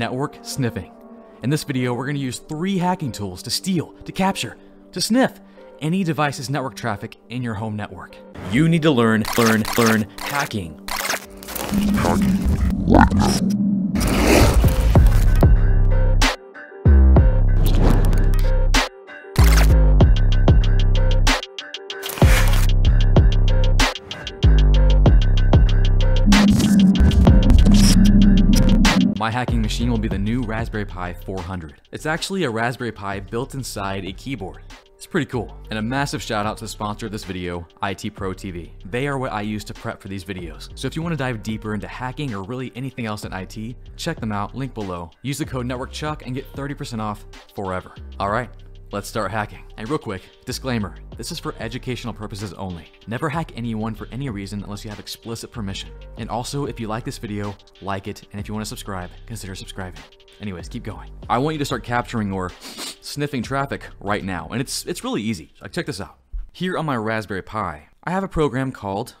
network sniffing. In this video, we're going to use three hacking tools to steal, to capture, to sniff any device's network traffic in your home network. You need to learn, learn, learn hacking. hacking. my hacking machine will be the new Raspberry Pi 400. It's actually a Raspberry Pi built inside a keyboard. It's pretty cool. And a massive shout out to the sponsor of this video, IT Pro TV. They are what I use to prep for these videos. So if you want to dive deeper into hacking or really anything else in IT, check them out, link below. Use the code NETWORKCHUCK and get 30% off forever. All right, Let's start hacking. And real quick, disclaimer, this is for educational purposes only. Never hack anyone for any reason unless you have explicit permission. And also, if you like this video, like it, and if you want to subscribe, consider subscribing. Anyways, keep going. I want you to start capturing or sniffing traffic right now, and it's, it's really easy. Like, check this out. Here on my Raspberry Pi, I have a program called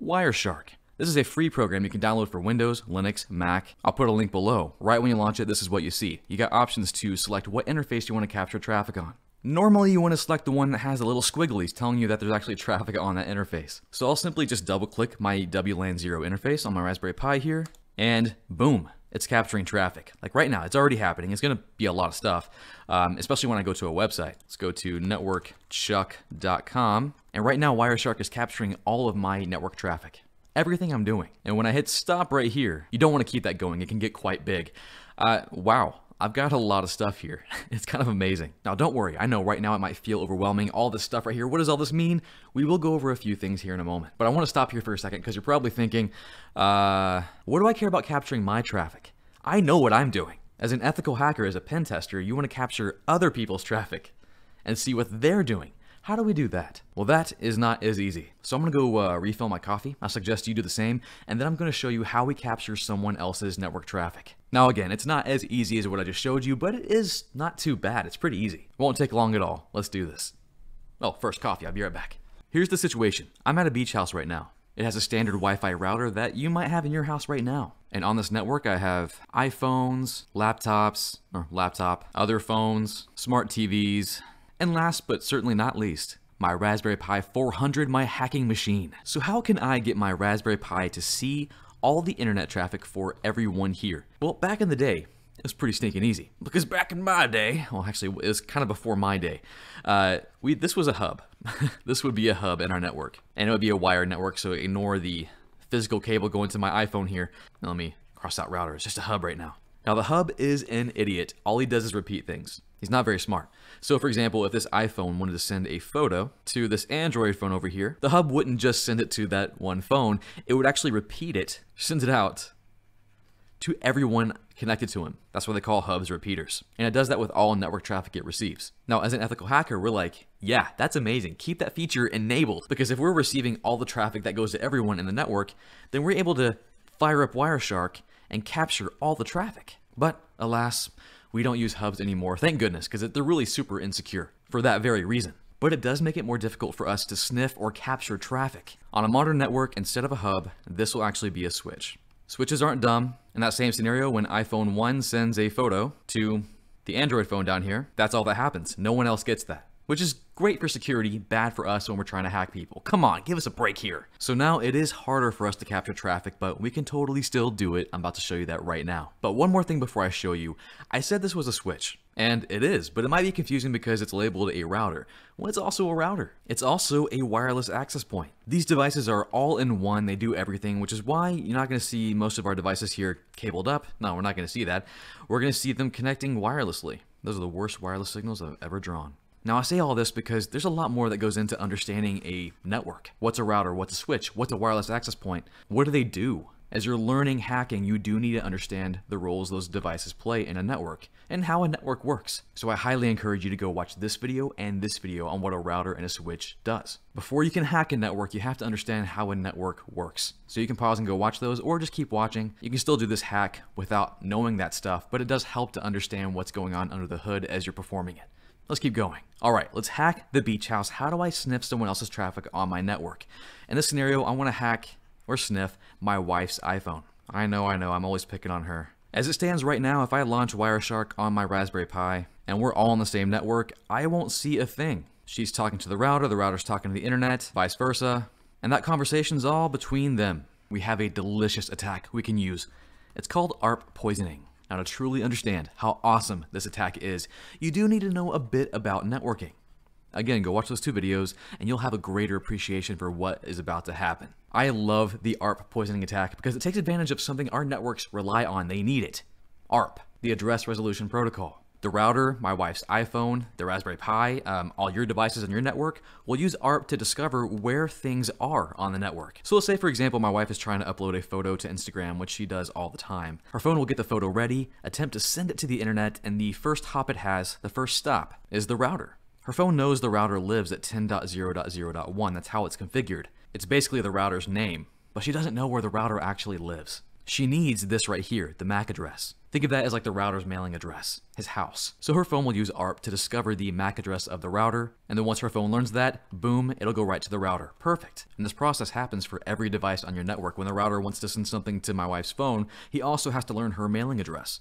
Wireshark. This is a free program you can download for Windows, Linux, Mac. I'll put a link below. Right when you launch it, this is what you see. You got options to select what interface you want to capture traffic on. Normally you want to select the one that has the little squigglies telling you that there's actually traffic on that interface. So I'll simply just double click my WLAN 0 interface on my Raspberry Pi here and boom, it's capturing traffic. Like right now, it's already happening. It's gonna be a lot of stuff, um, especially when I go to a website. Let's go to networkchuck.com. And right now Wireshark is capturing all of my network traffic everything I'm doing. And when I hit stop right here, you don't want to keep that going. It can get quite big. Uh, wow. I've got a lot of stuff here. It's kind of amazing. Now, don't worry. I know right now it might feel overwhelming. All this stuff right here. What does all this mean? We will go over a few things here in a moment. But I want to stop here for a second because you're probably thinking, uh, what do I care about capturing my traffic? I know what I'm doing. As an ethical hacker, as a pen tester, you want to capture other people's traffic and see what they're doing how do we do that? Well, that is not as easy. So I'm gonna go uh, refill my coffee. I suggest you do the same. And then I'm gonna show you how we capture someone else's network traffic. Now again, it's not as easy as what I just showed you, but it is not too bad. It's pretty easy. Won't take long at all. Let's do this. Oh, first coffee, I'll be right back. Here's the situation. I'm at a beach house right now. It has a standard Wi-Fi router that you might have in your house right now. And on this network, I have iPhones, laptops, or laptop, other phones, smart TVs, and last but certainly not least, my Raspberry Pi 400, my hacking machine. So how can I get my Raspberry Pi to see all the internet traffic for everyone here? Well, back in the day, it was pretty stinking easy because back in my day, well, actually, it was kind of before my day. Uh, we this was a hub. this would be a hub in our network, and it would be a wired network. So ignore the physical cable going to my iPhone here. Now let me cross out router. It's just a hub right now. Now the hub is an idiot. All he does is repeat things. He's not very smart. So for example, if this iPhone wanted to send a photo to this Android phone over here, the hub wouldn't just send it to that one phone. It would actually repeat it, send it out to everyone connected to him. That's why they call hubs repeaters. And it does that with all network traffic it receives. Now, as an ethical hacker, we're like, yeah, that's amazing. Keep that feature enabled because if we're receiving all the traffic that goes to everyone in the network, then we're able to fire up Wireshark and capture all the traffic. But alas, we don't use hubs anymore, thank goodness, because they're really super insecure for that very reason. But it does make it more difficult for us to sniff or capture traffic. On a modern network, instead of a hub, this will actually be a switch. Switches aren't dumb. In that same scenario, when iPhone 1 sends a photo to the Android phone down here, that's all that happens. No one else gets that, which is Great for security, bad for us when we're trying to hack people. Come on, give us a break here. So now it is harder for us to capture traffic, but we can totally still do it. I'm about to show you that right now. But one more thing before I show you. I said this was a switch. And it is, but it might be confusing because it's labeled a router. Well, it's also a router. It's also a wireless access point. These devices are all in one, they do everything, which is why you're not gonna see most of our devices here cabled up. No, we're not gonna see that. We're gonna see them connecting wirelessly. Those are the worst wireless signals I've ever drawn. Now I say all this because there's a lot more that goes into understanding a network. What's a router? What's a switch? What's a wireless access point? What do they do? As you're learning hacking, you do need to understand the roles those devices play in a network and how a network works. So I highly encourage you to go watch this video and this video on what a router and a switch does. Before you can hack a network, you have to understand how a network works. So you can pause and go watch those or just keep watching. You can still do this hack without knowing that stuff, but it does help to understand what's going on under the hood as you're performing it. Let's keep going. All right, let's hack the beach house. How do I sniff someone else's traffic on my network? In this scenario, I wanna hack or sniff my wife's iPhone. I know, I know, I'm always picking on her. As it stands right now, if I launch Wireshark on my Raspberry Pi and we're all on the same network, I won't see a thing. She's talking to the router, the router's talking to the internet, vice versa, and that conversation's all between them. We have a delicious attack we can use. It's called ARP poisoning. Now, to truly understand how awesome this attack is, you do need to know a bit about networking. Again, go watch those two videos and you'll have a greater appreciation for what is about to happen. I love the ARP poisoning attack because it takes advantage of something our networks rely on. They need it. ARP, the Address Resolution Protocol. The router, my wife's iPhone, the Raspberry Pi, um, all your devices on your network will use ARP to discover where things are on the network. So let's say, for example, my wife is trying to upload a photo to Instagram, which she does all the time. Her phone will get the photo ready, attempt to send it to the internet, and the first hop it has, the first stop, is the router. Her phone knows the router lives at 10.0.0.1, that's how it's configured. It's basically the router's name, but she doesn't know where the router actually lives. She needs this right here, the MAC address. Think of that as like the router's mailing address, his house. So her phone will use ARP to discover the MAC address of the router, and then once her phone learns that, boom, it'll go right to the router. Perfect. And this process happens for every device on your network. When the router wants to send something to my wife's phone, he also has to learn her mailing address,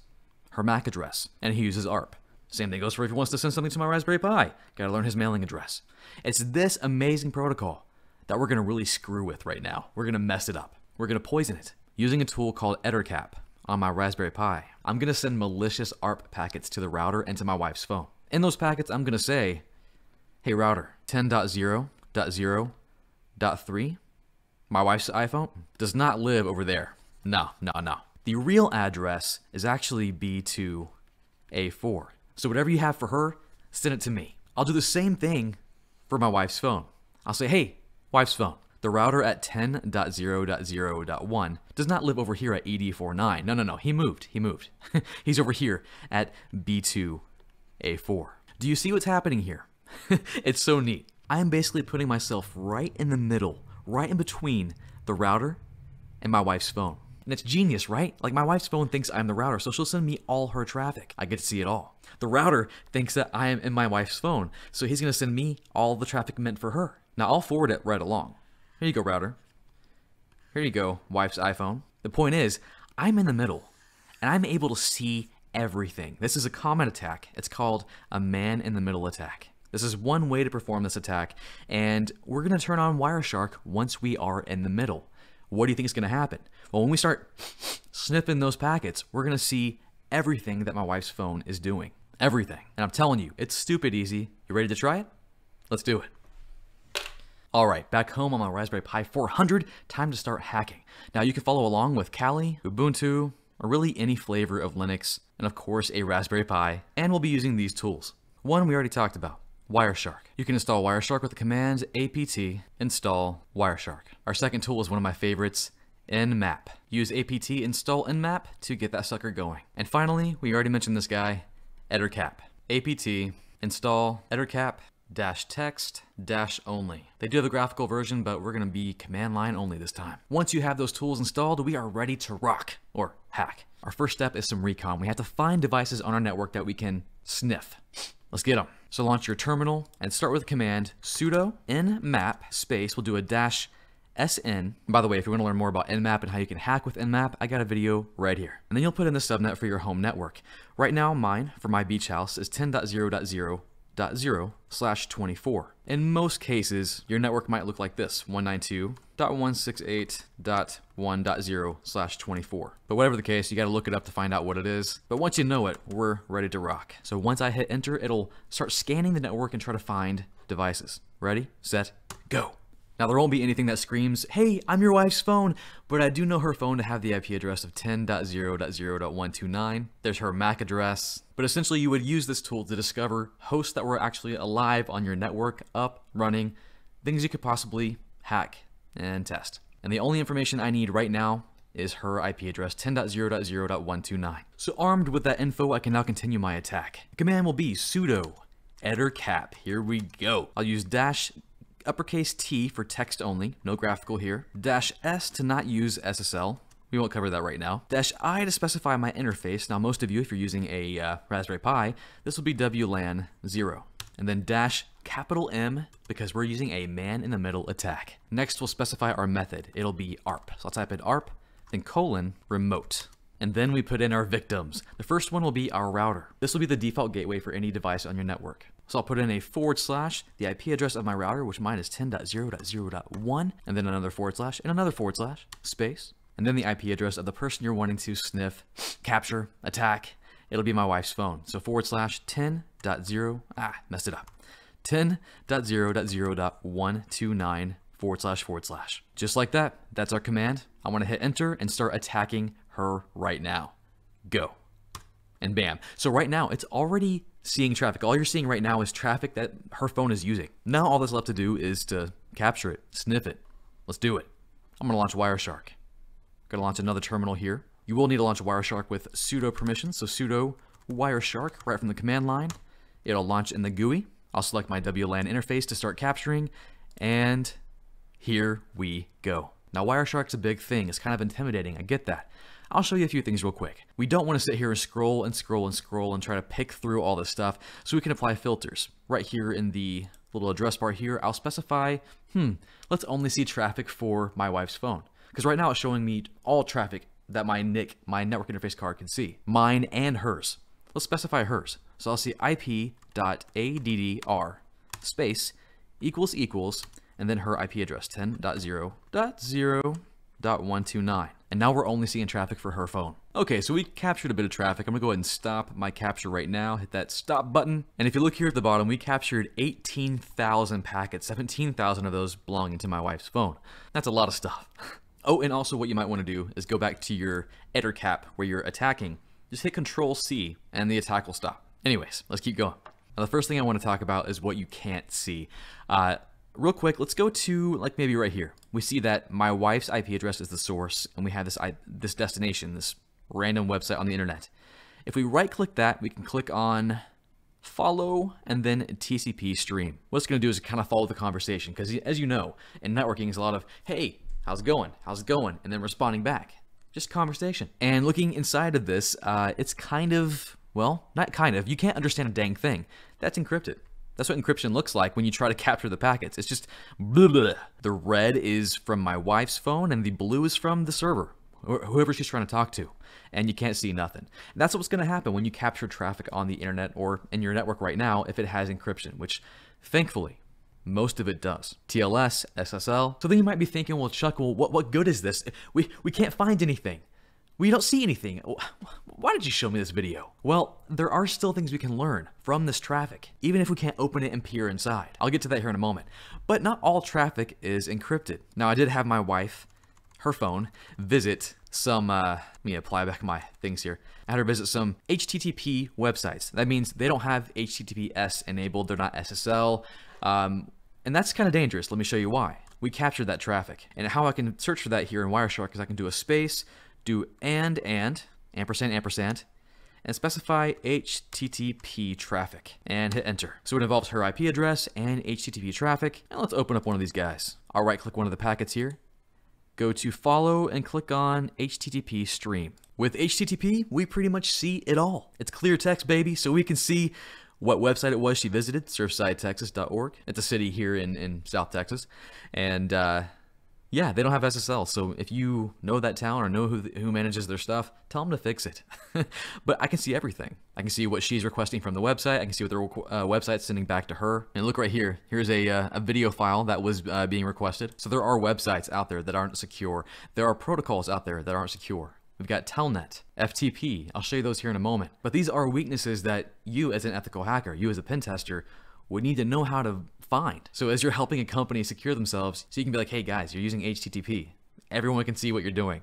her MAC address, and he uses ARP. Same thing goes for if he wants to send something to my Raspberry Pi. Gotta learn his mailing address. It's this amazing protocol that we're gonna really screw with right now. We're gonna mess it up. We're gonna poison it using a tool called Ettercap on my Raspberry Pi. I'm gonna send malicious ARP packets to the router and to my wife's phone. In those packets, I'm gonna say, hey router, 10.0.0.3, my wife's iPhone, does not live over there. No, no, no. The real address is actually B2A4. So whatever you have for her, send it to me. I'll do the same thing for my wife's phone. I'll say, hey, wife's phone, the router at 10.0.0.1 does not live over here at 84.9. 49 No, no, no, he moved, he moved. He's over here at B2A4. Do you see what's happening here? it's so neat. I am basically putting myself right in the middle, right in between the router and my wife's phone. And it's genius, right? Like my wife's phone thinks I'm the router, so she'll send me all her traffic. I get to see it all. The router thinks that I am in my wife's phone, so he's gonna send me all the traffic meant for her. Now I'll forward it right along. Here you go, router. Here you go, wife's iPhone. The point is, I'm in the middle, and I'm able to see everything. This is a common attack. It's called a man in the middle attack. This is one way to perform this attack, and we're gonna turn on Wireshark once we are in the middle. What do you think is gonna happen? Well, when we start sniffing those packets, we're gonna see everything that my wife's phone is doing. Everything. And I'm telling you, it's stupid easy. You ready to try it? Let's do it. All right, back home on my Raspberry Pi 400, time to start hacking. Now you can follow along with Kali, Ubuntu, or really any flavor of Linux, and of course a Raspberry Pi, and we'll be using these tools. One we already talked about, Wireshark. You can install Wireshark with the command apt install Wireshark. Our second tool is one of my favorites, nmap. Use apt install nmap to get that sucker going. And finally, we already mentioned this guy, ettercap. apt install ettercap dash text dash only. They do have a graphical version, but we're gonna be command line only this time. Once you have those tools installed, we are ready to rock or hack. Our first step is some recon. We have to find devices on our network that we can sniff. Let's get them. So launch your terminal and start with command sudo nmap space, we'll do a dash SN. By the way, if you want to learn more about Nmap and how you can hack with Nmap, I got a video right here. And then you'll put in the subnet for your home network. Right now, mine for my beach house is 10.0.0 192.0/24. In most cases, your network might look like this: 192.168.1.0/24. But whatever the case, you got to look it up to find out what it is. But once you know it, we're ready to rock. So once I hit enter, it'll start scanning the network and try to find devices. Ready, set, go. Now, there won't be anything that screams, hey, I'm your wife's phone, but I do know her phone to have the IP address of 10.0.0.129. There's her MAC address. But essentially, you would use this tool to discover hosts that were actually alive on your network, up, running, things you could possibly hack and test. And the only information I need right now is her IP address 10.0.0.129. So armed with that info, I can now continue my attack. The command will be sudo cap. Here we go. I'll use dash uppercase T for text only, no graphical here, dash S to not use SSL, we won't cover that right now. Dash I to specify my interface. Now, most of you, if you're using a uh, Raspberry Pi, this will be WLAN 0. And then dash capital M because we're using a man-in-the-middle attack. Next, we'll specify our method. It'll be ARP. So I'll type in ARP, then colon, remote. And then we put in our victims. The first one will be our router. This will be the default gateway for any device on your network. So I'll put in a forward slash, the IP address of my router, which mine is 10.0.0.1, and then another forward slash, and another forward slash, space, and then the IP address of the person you're wanting to sniff, capture, attack. It'll be my wife's phone. So forward slash 10.0, ah, messed it up. 10.0.0.129 forward slash forward slash. Just like that, that's our command. I wanna hit enter and start attacking her right now. Go. And bam. So right now it's already seeing traffic. All you're seeing right now is traffic that her phone is using. Now all that's left to do is to capture it, sniff it. Let's do it. I'm gonna launch Wireshark. Gonna launch another terminal here. You will need to launch Wireshark with sudo permissions. So sudo Wireshark right from the command line. It'll launch in the GUI. I'll select my WLAN interface to start capturing and here we go. Now Wireshark's a big thing. It's kind of intimidating. I get that. I'll show you a few things real quick. We don't want to sit here and scroll and scroll and scroll and try to pick through all this stuff, so we can apply filters. Right here in the little address bar here, I'll specify, hmm, let's only see traffic for my wife's phone. Because right now it's showing me all traffic that my NIC, my network interface card can see, mine and hers. Let's specify hers. So I'll see ip.addr space equals equals, and then her IP address 10.0.0.129 and now we're only seeing traffic for her phone. Okay, so we captured a bit of traffic. I'm gonna go ahead and stop my capture right now, hit that stop button. And if you look here at the bottom, we captured 18,000 packets, 17,000 of those belonging to my wife's phone. That's a lot of stuff. oh, and also what you might wanna do is go back to your editor cap where you're attacking. Just hit Control C and the attack will stop. Anyways, let's keep going. Now, the first thing I wanna talk about is what you can't see. Uh, Real quick, let's go to like maybe right here. We see that my wife's IP address is the source and we have this, this destination, this random website on the internet. If we right click that, we can click on follow and then TCP stream. What it's going to do is kind of follow the conversation because as you know, in networking is a lot of, hey, how's it going? How's it going? And then responding back. Just conversation. And looking inside of this, uh, it's kind of, well, not kind of, you can't understand a dang thing. That's encrypted. That's what encryption looks like when you try to capture the packets. It's just blah, blah. The red is from my wife's phone and the blue is from the server or whoever she's trying to talk to and you can't see nothing. And that's what's going to happen when you capture traffic on the internet or in your network right now if it has encryption, which thankfully most of it does. TLS, SSL. So then you might be thinking, well, Chuck, well, what, what good is this? We, we can't find anything. We don't see anything why did you show me this video? Well, there are still things we can learn from this traffic, even if we can't open it and peer inside. I'll get to that here in a moment. But not all traffic is encrypted. Now, I did have my wife, her phone, visit some, uh, let me apply back my things here. I had her visit some HTTP websites. That means they don't have HTTPS enabled, they're not SSL, um, and that's kind of dangerous. Let me show you why. We captured that traffic and how I can search for that here in Wireshark is I can do a space, do and and, ampersand ampersand, and specify HTTP traffic and hit enter. So it involves her IP address and HTTP traffic. And let's open up one of these guys. I'll right click one of the packets here, go to follow and click on HTTP stream. With HTTP, we pretty much see it all. It's clear text, baby, so we can see what website it was she visited, surfsidetexas.org. It's a city here in, in South Texas. And, uh, yeah, they don't have SSL, so if you know that town or know who, who manages their stuff, tell them to fix it. but I can see everything. I can see what she's requesting from the website. I can see what their uh, website's sending back to her. And look right here. Here's a, uh, a video file that was uh, being requested. So there are websites out there that aren't secure. There are protocols out there that aren't secure. We've got Telnet, FTP. I'll show you those here in a moment. But these are weaknesses that you as an ethical hacker, you as a pen tester, would need to know how to so as you're helping a company secure themselves, so you can be like, hey guys, you're using HTTP. Everyone can see what you're doing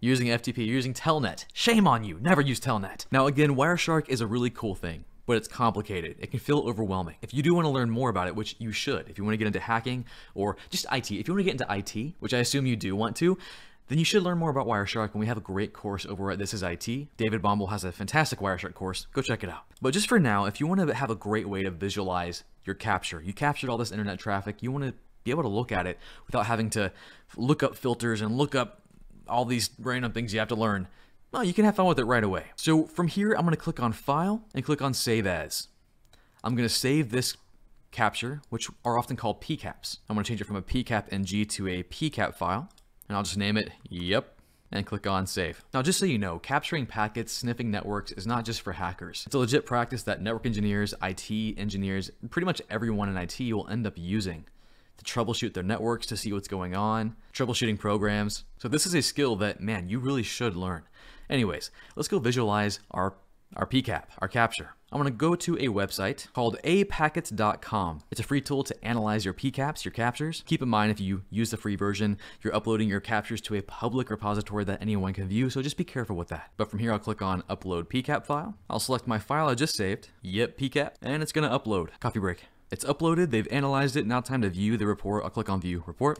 using FTP, you're using Telnet. Shame on you, never use Telnet. Now again, Wireshark is a really cool thing, but it's complicated. It can feel overwhelming. If you do want to learn more about it, which you should, if you want to get into hacking or just IT, if you want to get into IT, which I assume you do want to, then you should learn more about Wireshark, and we have a great course over at This Is IT. David Bomble has a fantastic Wireshark course. Go check it out. But just for now, if you want to have a great way to visualize your capture, you captured all this internet traffic, you want to be able to look at it without having to look up filters and look up all these random things you have to learn. Well, you can have fun with it right away. So from here, I'm gonna click on File and click on Save As. I'm gonna save this capture, which are often called PCAPs. I'm gonna change it from a PCAP NG to a PCAP file and I'll just name it, yep, and click on save. Now, just so you know, capturing packets, sniffing networks is not just for hackers. It's a legit practice that network engineers, IT engineers, pretty much everyone in IT will end up using to troubleshoot their networks to see what's going on, troubleshooting programs. So this is a skill that, man, you really should learn. Anyways, let's go visualize our our PCAP, our capture. I'm going to go to a website called apackets.com. It's a free tool to analyze your PCAPs, your captures. Keep in mind, if you use the free version, you're uploading your captures to a public repository that anyone can view, so just be careful with that. But from here, I'll click on Upload PCAP File. I'll select my file I just saved, yep, PCAP, and it's going to upload. Coffee break. It's uploaded, they've analyzed it, now time to view the report. I'll click on View Report,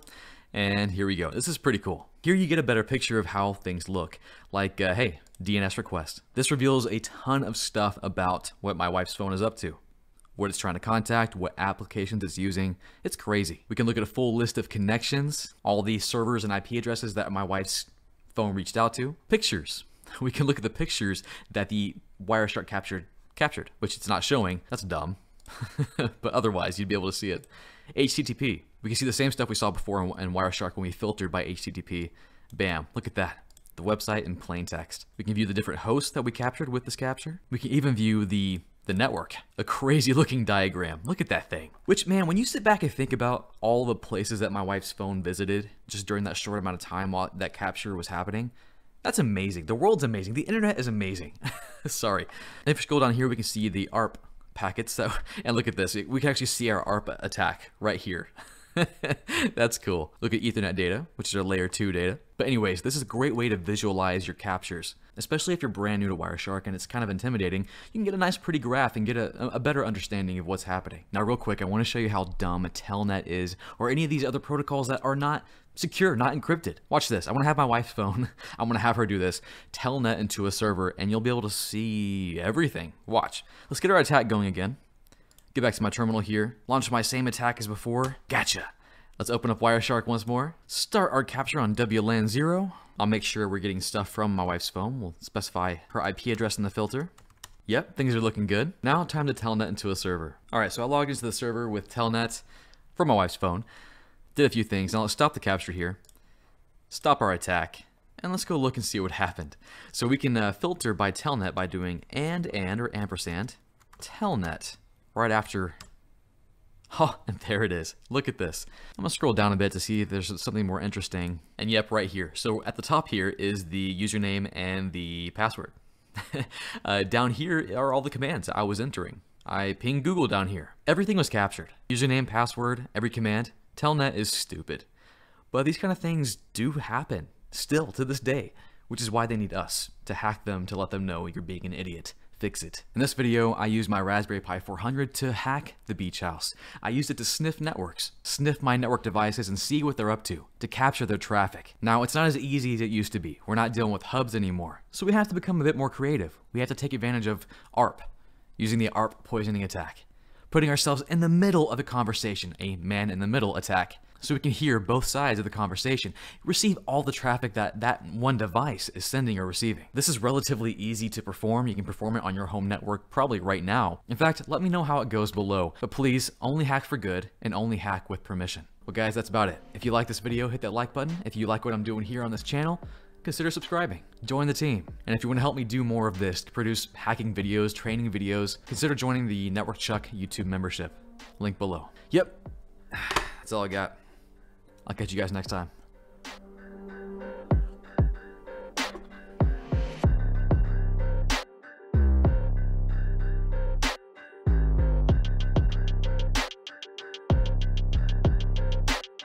and here we go. This is pretty cool. Here you get a better picture of how things look. Like, uh, hey, DNS request. This reveals a ton of stuff about what my wife's phone is up to, what it's trying to contact, what applications it's using. It's crazy. We can look at a full list of connections, all the servers and IP addresses that my wife's phone reached out to, pictures. We can look at the pictures that the Wireshark captured, captured, which it's not showing. That's dumb. but otherwise, you'd be able to see it. HTTP. We can see the same stuff we saw before in, in Wireshark when we filtered by HTTP. Bam, look at that the website in plain text. We can view the different hosts that we captured with this capture. We can even view the the network. A crazy looking diagram. Look at that thing. Which man, when you sit back and think about all the places that my wife's phone visited just during that short amount of time while that capture was happening, that's amazing. The world's amazing. The internet is amazing. Sorry. And if we scroll down here, we can see the ARP packets. So, and look at this. We can actually see our ARP attack right here. That's cool. Look at Ethernet data, which is our layer 2 data. But anyways, this is a great way to visualize your captures, especially if you're brand new to Wireshark and it's kind of intimidating. You can get a nice pretty graph and get a, a better understanding of what's happening. Now real quick, I want to show you how dumb Telnet is or any of these other protocols that are not secure, not encrypted. Watch this. I want to have my wife's phone. I'm going to have her do this. Telnet into a server and you'll be able to see everything. Watch. Let's get our attack going again. Get back to my terminal here. Launch my same attack as before. Gotcha. Let's open up Wireshark once more. Start our capture on WLAN 0. I'll make sure we're getting stuff from my wife's phone. We'll specify her IP address in the filter. Yep, things are looking good. Now time to telnet into a server. All right, so I logged into the server with telnet from my wife's phone. Did a few things. Now let's stop the capture here. Stop our attack. And let's go look and see what happened. So we can uh, filter by telnet by doing and, and, or ampersand, telnet right after. Oh, and there it is. Look at this. I'm gonna scroll down a bit to see if there's something more interesting. And yep, right here. So at the top here is the username and the password. uh, down here are all the commands I was entering. I ping Google down here. Everything was captured. Username, password, every command. Telnet is stupid. But these kind of things do happen, still to this day, which is why they need us, to hack them to let them know you're being an idiot fix it. In this video, I use my Raspberry Pi 400 to hack the beach house. I use it to sniff networks, sniff my network devices and see what they're up to, to capture their traffic. Now, it's not as easy as it used to be. We're not dealing with hubs anymore. So we have to become a bit more creative. We have to take advantage of ARP, using the ARP poisoning attack. Putting ourselves in the middle of a conversation, a man in the middle attack so we can hear both sides of the conversation, receive all the traffic that that one device is sending or receiving. This is relatively easy to perform. You can perform it on your home network probably right now. In fact, let me know how it goes below, but please only hack for good and only hack with permission. Well guys, that's about it. If you like this video, hit that like button. If you like what I'm doing here on this channel, consider subscribing, join the team. And if you want to help me do more of this to produce hacking videos, training videos, consider joining the Network Chuck YouTube membership. Link below. Yep, that's all I got. I'll catch you guys next time.